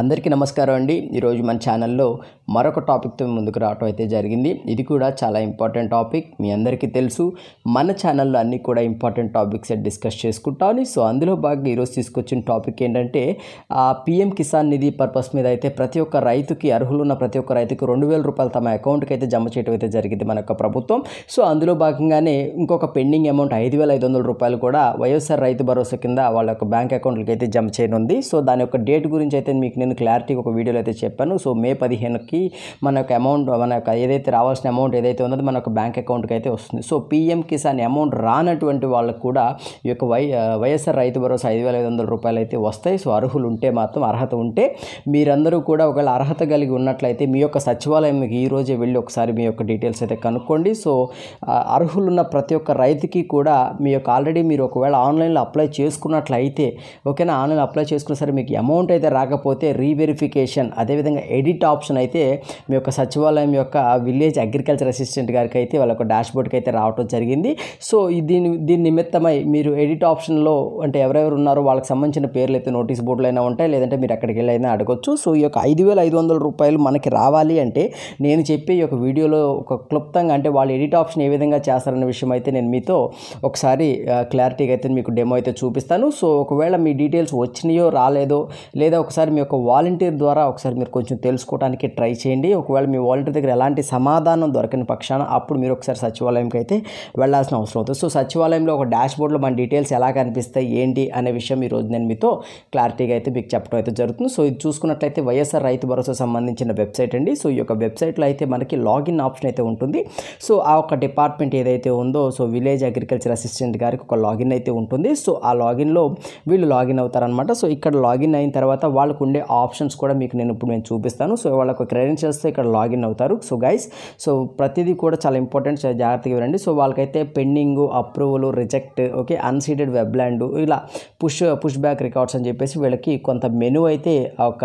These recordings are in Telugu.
అందరికీ నమస్కారం అండి ఈరోజు మన ఛానల్లో మరొక టాపిక్తో ముందుకు రావటం అయితే జరిగింది ఇది కూడా చాలా ఇంపార్టెంట్ టాపిక్ మీ అందరికీ తెలుసు మన ఛానల్లో అన్నీ కూడా ఇంపార్టెంట్ టాపిక్స్ డిస్కస్ చేసుకుంటాను సో అందులో భాగంగా ఈరోజు తీసుకొచ్చిన టాపిక్ ఏంటంటే ఆ పిఎం కిసాన్ నిధి పర్పస్ మీద అయితే ప్రతి ఒక్క రైతుకి అర్హులు ఉన్న ప్రతి ఒక్క రైతుకి రెండు వేల రూపాయలు తమ అకౌంట్కి అయితే జమ చేయడం అయితే జరిగింది మన యొక్క ప్రభుత్వం సో అందులో భాగంగానే ఇంకొక పెండింగ్ అమౌంట్ ఐదు వేల ఐదు వందల రూపాయలు కూడా వైఎస్ఆర్ రైతు భరోసా కింద వాళ్ళ యొక్క బ్యాంక్ అకౌంట్లకి అయితే జమ చేయనుంది సో దాని యొక్క డేట్ గురించి అయితే మీకు నేను క్లారిటీగా ఒక వీడియోలో అయితే చెప్పాను సో మే పదిహేనుకి మన యొక్క అమౌంట్ మన యొక్క ఏదైతే రావాల్సిన అమౌంట్ ఏదైతే ఉందో మన యొక్క బ్యాంక్ అకౌంట్కి అయితే వస్తుంది సో పీఎం కిసాన్ అమౌంట్ రానటువంటి వాళ్ళకు కూడా ఈ యొక్క వై వైఎస్ఆర్ రైతు భరోసా ఐదు వేల ఐదు వందల రూపాయలు అయితే వస్తాయి సో అర్హులు ఉంటే మాత్రం అర్హత ఉంటే మీరందరూ కూడా ఒకవేళ అర్హత కలిగి ఉన్నట్లయితే మీ యొక్క సచివాలయం ఈ రోజే వెళ్ళి ఒకసారి మీ యొక్క డీటెయిల్స్ అయితే కనుక్కోండి సో అర్హులున్న ప్రతి ఒక్క రైతుకి కూడా మీ యొక్క ఆల్రెడీ మీరు ఒకవేళ ఆన్లైన్లో అప్లై చేసుకున్నట్లయితే ఓకేనా ఆన్లైన్లో అప్లై చేసుకున్న సరే మీకు అమౌంట్ అయితే రాకపోతే రీవెరిఫికేషన్ అదేవిధంగా ఎడిట్ ఆప్షన్ అయితే మీ యొక్క సచివాలయం యొక్క విలేజ్ అగ్రికల్చర్ అసిస్టెంట్ గారికి అయితే వాళ్ళ యొక్క బోర్డ్కి అయితే రావడం జరిగింది సో దీని దీని నిమిత్తమై మీరు ఎడిట్ ఆప్షన్లో అంటే ఎవరెవరు ఉన్నారో వాళ్ళకి సంబంధించిన పేర్లు అయితే నోటీస్ బోర్డులో అయినా ఉంటాయి లేదంటే మీరు అక్కడికి అయినా అడగొచ్చు సో ఈ యొక్క ఐదు వేల ఐదు వందల రూపాయలు మనకి రావాలి అంటే నేను చెప్పే ఈ యొక్క వీడియోలో ఒక క్లుప్తంగా అంటే వాళ్ళు ఎడిట్ ఆప్షన్ ఏ విధంగా చేస్తారనే విషయం అయితే నేను మీతో ఒకసారి క్లారిటీగా అయితే మీకు డెమో అయితే చూపిస్తాను సో ఒకవేళ మీ డీటెయిల్స్ వచ్చినాయో రాలేదో లేదా ఒకసారి మీ యొక్క వాలంటీర్ ద్వారా ఒకసారి మీరు కొంచెం తెలుసుకోవడానికి ట్రై చేయండి ఒకవేళ మీ వాలంటీర్ దగ్గర ఎలాంటి సమాధానం దొరకని పక్షాన అప్పుడు మీరు ఒకసారి సచివాలయంకి అయితే వెళ్ళాల్సిన అవసరం అవుతుంది సో సచివాలయంలో ఒక డాష్ బోర్డ్లో మన డీటెయిల్స్ ఎలా కనిపిస్తాయి ఏంటి అనే విషయం ఈరోజు నేను మీతో క్లారిటీగా అయితే మీకు చెప్పడం అయితే జరుగుతుంది సో ఇది చూసుకున్నట్లయితే వైఎస్ఆర్ రైతు భరోసా సంబంధించిన వెబ్సైట్ అండి సో ఈ యొక్క వెబ్సైట్లో అయితే మనకి లాగిన్ ఆప్షన్ అయితే ఉంటుంది సో ఆ ఒక డిపార్ట్మెంట్ ఏదైతే ఉందో సో విలేజ్ అగ్రికల్చర్ అసిస్టెంట్ గారికి ఒక లాగిన్ అయితే ఉంటుంది సో ఆ లాగిన్లో వీళ్ళు లాగిన్ అవుతారనమాట సో ఇక్కడ లాగిన్ అయిన తర్వాత వాళ్ళకు ఉండే ఆప్షన్స్ కూడా మీకు నేను ఇప్పుడు నేను చూపిస్తాను సో వాళ్ళకు క్రెడెన్షియల్స్ ఇక్కడ లాగిన్ అవుతారు సో గైస్ సో ప్రతిదీ కూడా చాలా ఇంపార్టెంట్ జాగ్రత్తగా ఇవ్వండి సో వాళ్ళకైతే pending approval reject okay unseated web land ఇలా పుష్ పుష్ బ్యాక్ రికార్డ్స్ అని చెప్పేసి వీళ్ళకి కొంత మెను అయితే ఒక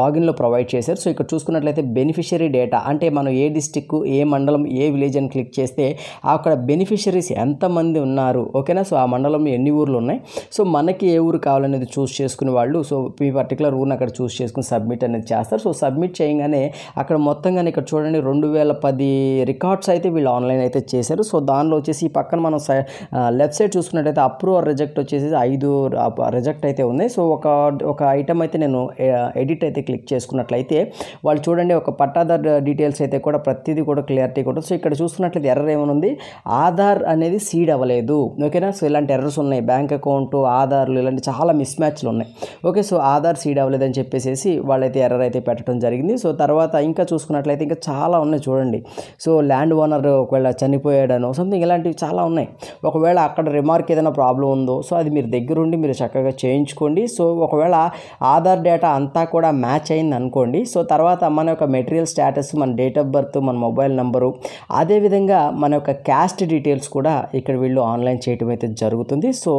లాగిన్లో ప్రొవైడ్ చేశారు సో ఇక్కడ చూసుకున్నట్లయితే బెనిఫిషియరీ డేటా అంటే మనం ఏ డిస్టిక్ ఏ మండలం ఏ విలేజ్ అని క్లిక్ చేస్తే అక్కడ బెనిఫిషరీస్ ఎంతమంది ఉన్నారు ఓకేనా సో ఆ మండలంలో ఎన్ని ఊర్లు ఉన్నాయి సో మనకి ఏ ఊరు కావాలనేది చూస్ చేసుకునే వాళ్ళు సో ఈ పర్టికులర్ రూల్ని అక్కడ చూస్ చేసుకుని సబ్మిట్ అనేది చేస్తారు సో సబ్మిట్ చేయగానే అక్కడ మొత్తంగా ఇక్కడ చూడండి రెండు వేల పది రికార్డ్స్ అయితే వీళ్ళు ఆన్లైన్ అయితే చేశారు సో దానిలో వచ్చేసి ఈ పక్కన మనం లెఫ్ట్ సైడ్ చూసుకున్నట్టయితే అప్రూవ్ ఆర్ రిజెక్ట్ వచ్చేసి ఐదు రిజెక్ట్ అయితే ఉంది సో ఒక ఒక ఐటమ్ అయితే నేను ఎడిట్ అయితే క్లిక్ చేసుకున్నట్లయితే వాళ్ళు చూడండి ఒక పట్టాదార్ డీటెయిల్స్ అయితే కూడా ప్రతిదీ కూడా క్లియారిటీ కూడా సో ఇక్కడ చూసుకున్నట్లయితే ఎర్రర్ ఏమనుంది ఆధార్ అనేది సీడ్ అవ్వలేదు ఓకేనా సో ఇలాంటి ఎర్రర్స్ ఉన్నాయి బ్యాంక్ అకౌంట్ ఆధార్లు ఇలాంటి చాలా మిస్ మ్యాచ్లు ఉన్నాయి ఓకే సో ఆధార్ సీడ్ అవ్వలేదని చెప్పేసి వాళ్ళైతే ఎర్ర అయితే పెట్టడం జరిగింది సో తర్వాత ఇంకా చూసుకున్నట్లయితే ఇంకా చాలా ఉన్నాయి చూడండి సో ల్యాండ్ ఓనర్ ఒకవేళ చనిపోయాడను సంథింగ్ ఇలాంటివి చాలా ఉన్నాయి ఒకవేళ అక్కడ రిమార్క్ ఏదైనా ప్రాబ్లం ఉందో సో అది మీరు దగ్గరుండి మీరు చక్కగా చేయించుకోండి సో ఒకవేళ ఆధార్ డేటా అంతా కూడా మ్యాచ్ అయింది అనుకోండి సో తర్వాత మన యొక్క మెటీరియల్ స్టేటస్ మన డేట్ ఆఫ్ బర్త్ మన మొబైల్ నెంబరు అదేవిధంగా మన యొక్క క్యాస్ట్ డీటెయిల్స్ కూడా ఇక్కడ వీళ్ళు ఆన్లైన్ చేయడం అయితే జరుగుతుంది సో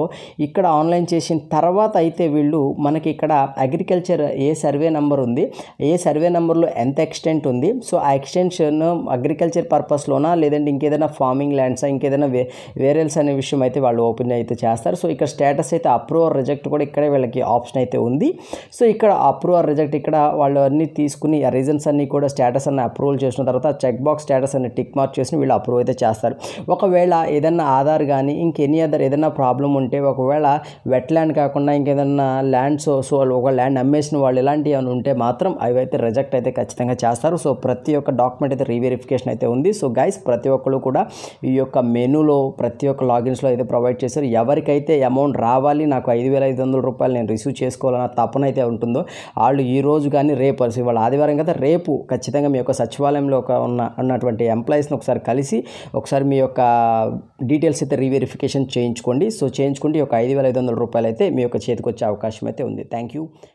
ఇక్కడ ఆన్లైన్ చేసిన తర్వాత అయితే వీళ్ళు మనకి ఇక్కడ అగ్రి అగ్రికల్చర్ ఏ సర్వే నెంబర్ ఉంది ఏ సర్వే నెంబర్లో ఎంత ఎక్స్టెంట్ ఉంది సో ఆ ఎక్స్టెన్షన్ అగ్రికల్చర్ పర్పస్లోనా లేదంటే ఇంకేదైనా ఫార్మింగ్ ల్యాండ్సా ఇంకేదైనా వే వేరేల్స్ అనే విషయం అయితే వాళ్ళు ఓపెన్ అయితే చేస్తారు సో ఇక్కడ స్టేటస్ అయితే అప్రూవ్ ఆర్ రిజెక్ట్ కూడా ఇక్కడే వీళ్ళకి ఆప్షన్ అయితే ఉంది సో ఇక్కడ అప్రూవ్ ఆర్ రిజెక్ట్ ఇక్కడ వాళ్ళు అన్ని తీసుకుని ఆ రీజన్స్ అన్నీ కూడా స్టేటస్ అన్ని అప్రూవల్ చేసిన తర్వాత చెక్ బాక్స్ స్టేటస్ అన్ని టిక్ మార్క్ చేసి వీళ్ళు అప్రూవ్ అయితే చేస్తారు ఒకవేళ ఏదైనా ఆధార్ కానీ ఇంకెనీ అదర్ ఏదైనా ప్రాబ్లం ఉంటే ఒకవేళ వెట్ ల్యాండ్ కాకుండా ఇంకేదన్నా ల్యాండ్స్ సో ఒక ల్యాండ్ నమ్మేసిన వాళ్ళు ఇలాంటివి ఏమైనా ఉంటే మాత్రం అవి అయితే రిజెక్ట్ అయితే ఖచ్చితంగా చేస్తారు సో ప్రతి ఒక్క డాక్యుమెంట్ అయితే రీవెరిఫికేషన్ అయితే ఉంది సో గైస్ ప్రతి ఒక్కరు కూడా ఈ యొక్క మెనూలో ప్రతి ఒక్క లాగిన్స్లో అయితే ప్రొవైడ్ చేశారు ఎవరికైతే అమౌంట్ రావాలి నాకు ఐదు వేల ఐదు వందల రూపాయలు నేను రిసీవ్ చేసుకోవాలన్న తపన అయితే ఉంటుందో వాళ్ళు ఈ రోజు కానీ రేపు ఇవాళ ఆదివారం కదా రేపు ఖచ్చితంగా మీ యొక్క సచివాలయంలో ఒక ఉన్న ఉన్నటువంటి ఎంప్లాయీస్ని ఒకసారి కలిసి ఒకసారి మీ యొక్క డీటెయిల్స్ అయితే రీవెరిఫికేషన్ చేయించుకోండి సో చేయించుకుంటే ఒక ఐదు వేల ఐదు వందల రూపాయలు అయితే మీ యొక్క చేతికి వచ్చే అవకాశం అయితే ఉంది థ్యాంక్ యూ